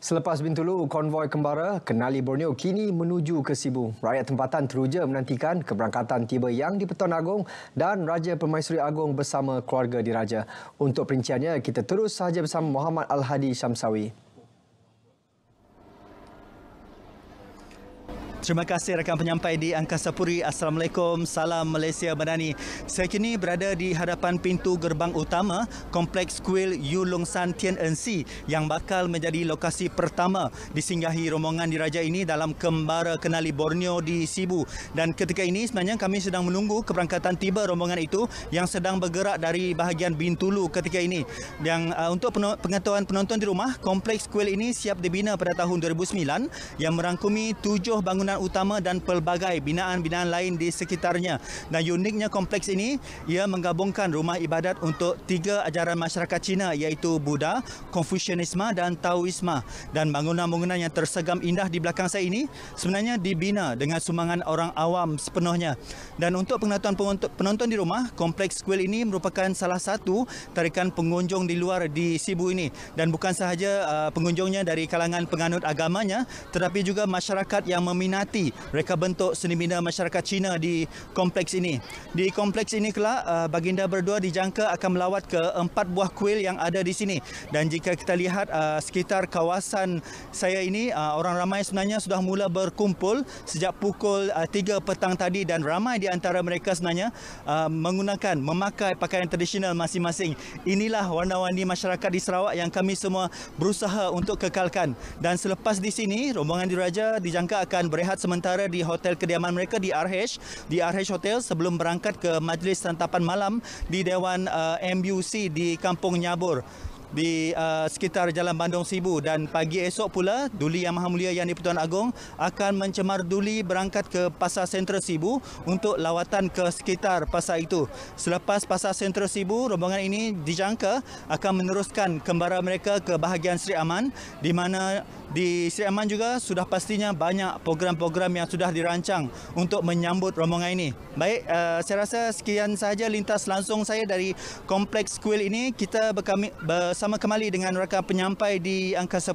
Selepas Bintulu, konvoi kembara kenali Borneo kini menuju ke Sibu. Rakyat tempatan teruja menantikan keberangkatan tiba yang di-Pertuan Agong dan Raja Permaisuri Agong bersama keluarga diraja. Untuk perinciannya, kita terus sahaja bersama Muhammad Al-Hadi Syamsawi. Terima kasih rakan penyampai di Angkasa Puri. Assalamualaikum. Salam Malaysia Madani. Saya kini berada di hadapan pintu gerbang utama Kompleks Kuil Yulong Lung San Tian En Si yang bakal menjadi lokasi pertama disinggahi rombongan diraja ini dalam kembara kenali Borneo di Sibu. Dan ketika ini sebenarnya kami sedang menunggu keberangkatan tiba rombongan itu yang sedang bergerak dari bahagian Bintulu ketika ini. Yang uh, untuk pengetahuan penonton di rumah, Kompleks Kuil ini siap dibina pada tahun 2009 yang merangkumi tujuh bangunan utama dan pelbagai binaan-binaan lain di sekitarnya. Dan uniknya kompleks ini, ia menggabungkan rumah ibadat untuk tiga ajaran masyarakat Cina iaitu Buddha, Confucianisme dan Taoisme. Dan bangunan-bangunan yang tersegam indah di belakang saya ini sebenarnya dibina dengan sumbangan orang awam sepenuhnya. Dan untuk pengetahuan penonton di rumah, kompleks kuil ini merupakan salah satu tarikan pengunjung di luar di Sibu ini. Dan bukan sahaja uh, pengunjungnya dari kalangan penganut agamanya, tetapi juga masyarakat yang meminat menghayati reka bentuk seni bina masyarakat Cina di kompleks ini. Di kompleks ini kelak, uh, baginda berdua dijangka akan melawat ke empat buah kuil yang ada di sini. Dan jika kita lihat uh, sekitar kawasan saya ini, uh, orang ramai sebenarnya sudah mula berkumpul sejak pukul 3 petang tadi dan ramai di antara mereka sebenarnya menggunakan, memakai pakaian tradisional masing-masing. Inilah warna-warni masyarakat di Sarawak yang kami semua berusaha untuk kekalkan. Dan selepas di sini, rombongan diraja dijangka akan berehat berehat sementara di hotel kediaman mereka di RH di RH Hotel sebelum berangkat ke majlis santapan malam di Dewan uh, eh, MUC di Kampung Nyabur di uh, sekitar Jalan Bandung Sibu dan pagi esok pula Duli Yang Maha Mulia Yang di-Pertuan Agong akan mencemar Duli berangkat ke Pasar Sentral Sibu untuk lawatan ke sekitar pasar itu. Selepas Pasar Sentral Sibu, rombongan ini dijangka akan meneruskan kembara mereka ke bahagian Seri Aman di mana di Seri Aman juga sudah pastinya banyak program-program yang sudah dirancang untuk menyambut rombongan ini. Baik, uh, saya rasa sekian sahaja lintas langsung saya dari Kompleks Kuil ini. Kita berkami, ber bersama kembali dengan rakan penyampai di Angkasa